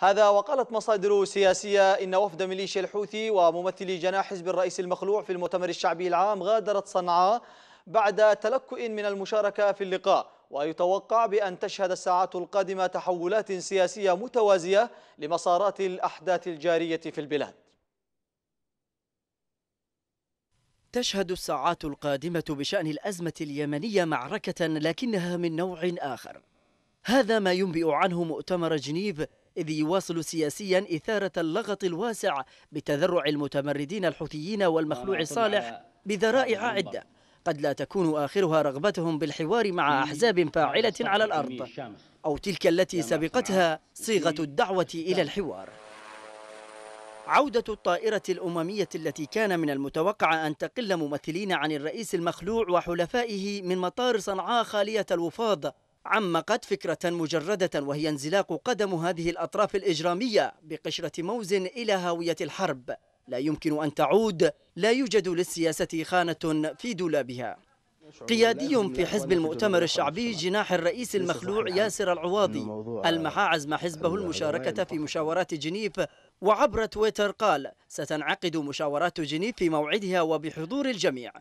هذا وقالت مصادر سياسية إن وفد ميليشيا الحوثي وممثلي جناح حزب الرئيس المخلوع في المؤتمر الشعبي العام غادرت صنعاء بعد تلكؤ من المشاركة في اللقاء ويتوقع بأن تشهد الساعات القادمة تحولات سياسية متوازية لمسارات الأحداث الجارية في البلاد تشهد الساعات القادمة بشأن الأزمة اليمنية معركة لكنها من نوع آخر هذا ما ينبئ عنه مؤتمر جنيف إذ يواصل سياسيا إثارة اللغط الواسع بتذرع المتمردين الحوثيين والمخلوع صالح بذرائع عدة قد لا تكون آخرها رغبتهم بالحوار مع أحزاب فاعلة على الأرض أو تلك التي سبقتها صيغة الدعوة إلى الحوار عودة الطائرة الأممية التي كان من المتوقع أن تقل ممثلين عن الرئيس المخلوع وحلفائه من مطار صنعاء خالية الوفاض عمقت فكرة مجردة وهي انزلاق قدم هذه الأطراف الإجرامية بقشرة موز إلى هاوية الحرب لا يمكن أن تعود لا يوجد للسياسة خانة في دولابها قيادي في حزب المؤتمر الشعبي جناح الرئيس المخلوع ياسر العواضي المحا عزم حزبه المشاركة في مشاورات جنيف وعبر تويتر قال ستنعقد مشاورات جنيف في موعدها وبحضور الجميع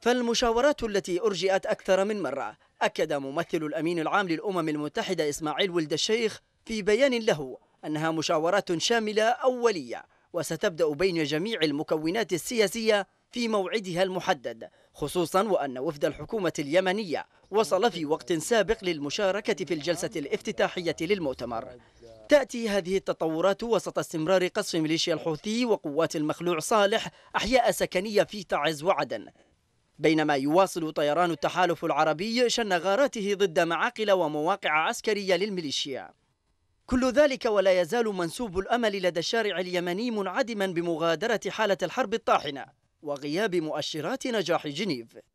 فالمشاورات التي أرجئت أكثر من مرة أكد ممثل الأمين العام للأمم المتحدة إسماعيل ولد الشيخ في بيان له أنها مشاورات شاملة أولية وستبدأ بين جميع المكونات السياسية في موعدها المحدد خصوصا وأن وفد الحكومة اليمنية وصل في وقت سابق للمشاركة في الجلسة الافتتاحية للمؤتمر تأتي هذه التطورات وسط استمرار قصف ميليشيا الحوثي وقوات المخلوع صالح أحياء سكنية في تعز وعدن بينما يواصل طيران التحالف العربي شن غاراته ضد معاقل ومواقع عسكرية للميليشيا كل ذلك ولا يزال منسوب الأمل لدى الشارع اليمني منعدما بمغادرة حالة الحرب الطاحنة وغياب مؤشرات نجاح جنيف